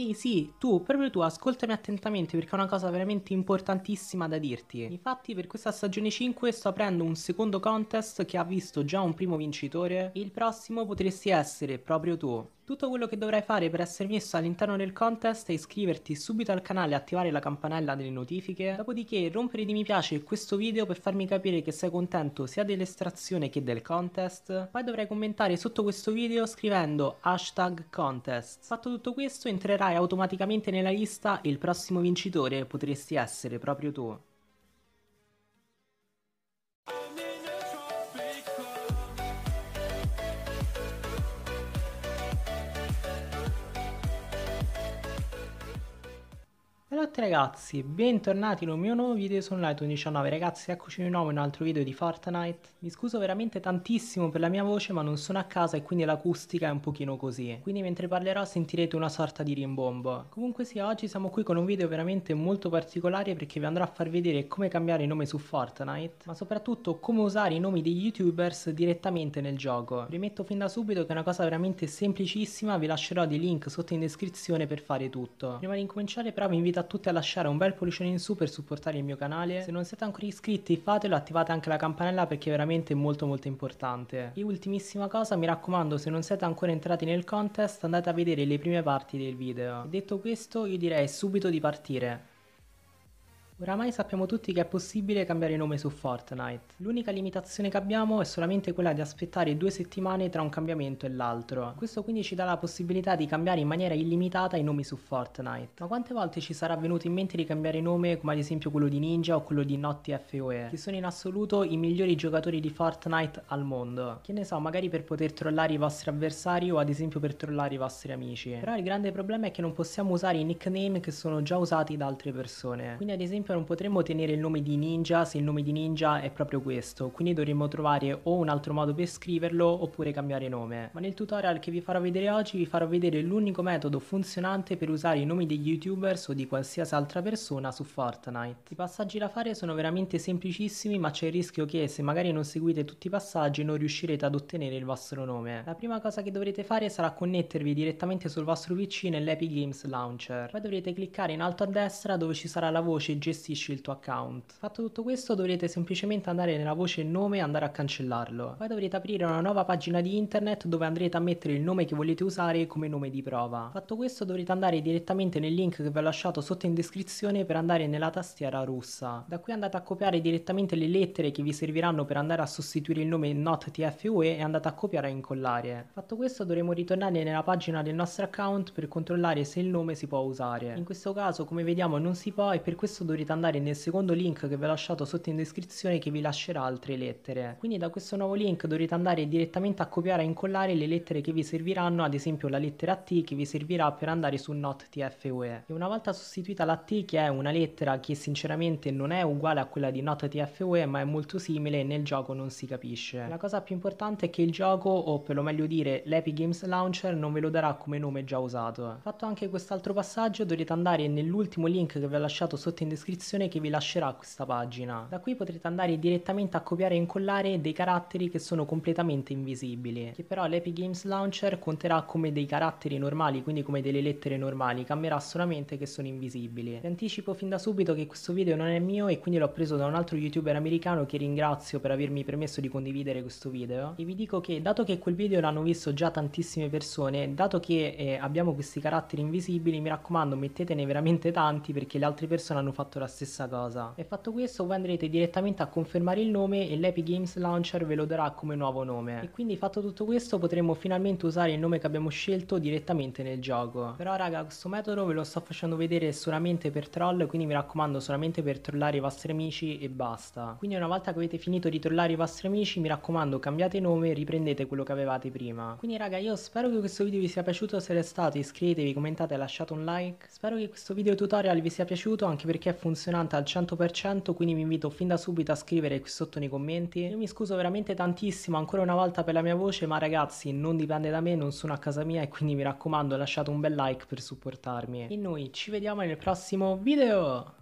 Ehi sì, tu, proprio tu, ascoltami attentamente perché ho una cosa veramente importantissima da dirti. Infatti per questa stagione 5 sto aprendo un secondo contest che ha visto già un primo vincitore. e Il prossimo potresti essere proprio tu. Tutto quello che dovrai fare per essere messo all'interno del contest è iscriverti subito al canale e attivare la campanella delle notifiche, dopodiché rompere di mi piace questo video per farmi capire che sei contento sia dell'estrazione che del contest, poi dovrai commentare sotto questo video scrivendo hashtag contest. Fatto tutto questo entrerai automaticamente nella lista e il prossimo vincitore potresti essere proprio tu. Ciao a tutti ragazzi, bentornati in un mio nuovo video, su Light19 ragazzi, eccoci di nuovo in un altro video di Fortnite. Mi scuso veramente tantissimo per la mia voce ma non sono a casa e quindi l'acustica è un pochino così, quindi mentre parlerò sentirete una sorta di rimbombo. Comunque sia, oggi siamo qui con un video veramente molto particolare perché vi andrò a far vedere come cambiare nome su Fortnite, ma soprattutto come usare i nomi degli youtubers direttamente nel gioco. Rimetto fin da subito che è una cosa veramente semplicissima, vi lascerò dei link sotto in descrizione per fare tutto. Prima di incominciare però vi invito a soprattutto a lasciare un bel pollicione in su per supportare il mio canale. Se non siete ancora iscritti fatelo, attivate anche la campanella perché è veramente molto molto importante. E ultimissima cosa, mi raccomando se non siete ancora entrati nel contest andate a vedere le prime parti del video. Detto questo io direi subito di partire. Oramai sappiamo tutti che è possibile cambiare nome su Fortnite. L'unica limitazione che abbiamo è solamente quella di aspettare due settimane tra un cambiamento e l'altro. Questo quindi ci dà la possibilità di cambiare in maniera illimitata i nomi su Fortnite. Ma quante volte ci sarà venuto in mente di cambiare nome come ad esempio quello di Ninja o quello di Notti FOE, che sono in assoluto i migliori giocatori di Fortnite al mondo. Che ne so, magari per poter trollare i vostri avversari o ad esempio per trollare i vostri amici. Però il grande problema è che non possiamo usare i nickname che sono già usati da altre persone. Quindi ad esempio esempio non potremmo tenere il nome di ninja se il nome di ninja è proprio questo, quindi dovremmo trovare o un altro modo per scriverlo oppure cambiare nome. Ma nel tutorial che vi farò vedere oggi vi farò vedere l'unico metodo funzionante per usare i nomi degli youtubers o di qualsiasi altra persona su Fortnite. I passaggi da fare sono veramente semplicissimi ma c'è il rischio che se magari non seguite tutti i passaggi non riuscirete ad ottenere il vostro nome. La prima cosa che dovrete fare sarà connettervi direttamente sul vostro PC nell'Epic Games Launcher. Poi dovrete cliccare in alto a destra dove ci sarà la voce gestione gestisci il tuo account. Fatto tutto questo dovrete semplicemente andare nella voce nome e andare a cancellarlo. Poi dovrete aprire una nuova pagina di internet dove andrete a mettere il nome che volete usare come nome di prova. Fatto questo dovrete andare direttamente nel link che vi ho lasciato sotto in descrizione per andare nella tastiera russa. Da qui andate a copiare direttamente le lettere che vi serviranno per andare a sostituire il nome not tfue e andate a copiare e incollare. Fatto questo dovremo ritornare nella pagina del nostro account per controllare se il nome si può usare. In questo caso come vediamo non si può e per questo dovrete dovete andare nel secondo link che vi ho lasciato sotto in descrizione che vi lascerà altre lettere. Quindi da questo nuovo link dovrete andare direttamente a copiare e incollare le lettere che vi serviranno, ad esempio la lettera T che vi servirà per andare su Not TFUE. E una volta sostituita la T che è una lettera che sinceramente non è uguale a quella di Not TFUE ma è molto simile nel gioco non si capisce. La cosa più importante è che il gioco, o per lo meglio dire l'Epic Games Launcher, non ve lo darà come nome già usato. Fatto anche quest'altro passaggio dovrete andare nell'ultimo link che vi ho lasciato sotto in descrizione descrizione che vi lascerà questa pagina. Da qui potrete andare direttamente a copiare e incollare dei caratteri che sono completamente invisibili, che però l'Epic Games Launcher conterà come dei caratteri normali, quindi come delle lettere normali, cambierà solamente che sono invisibili. Vi anticipo fin da subito che questo video non è mio e quindi l'ho preso da un altro youtuber americano che ringrazio per avermi permesso di condividere questo video e vi dico che dato che quel video l'hanno visto già tantissime persone, dato che eh, abbiamo questi caratteri invisibili, mi raccomando mettetene veramente tanti perché le altre persone hanno fatto fatto la stessa cosa. E fatto questo voi andrete direttamente a confermare il nome e l'Epic Games Launcher ve lo darà come nuovo nome. E quindi fatto tutto questo potremo finalmente usare il nome che abbiamo scelto direttamente nel gioco. Però raga questo metodo ve lo sto facendo vedere solamente per troll quindi mi raccomando solamente per trollare i vostri amici e basta. Quindi una volta che avete finito di trollare i vostri amici mi raccomando cambiate nome e riprendete quello che avevate prima. Quindi raga io spero che questo video vi sia piaciuto, se l'è stato iscrivetevi, commentate e lasciate un like. Spero che questo video tutorial vi sia piaciuto anche perché è fondamentale funzionante al 100%, quindi vi invito fin da subito a scrivere qui sotto nei commenti. Io mi scuso veramente tantissimo ancora una volta per la mia voce, ma ragazzi non dipende da me, non sono a casa mia e quindi mi raccomando lasciate un bel like per supportarmi. E noi ci vediamo nel prossimo video!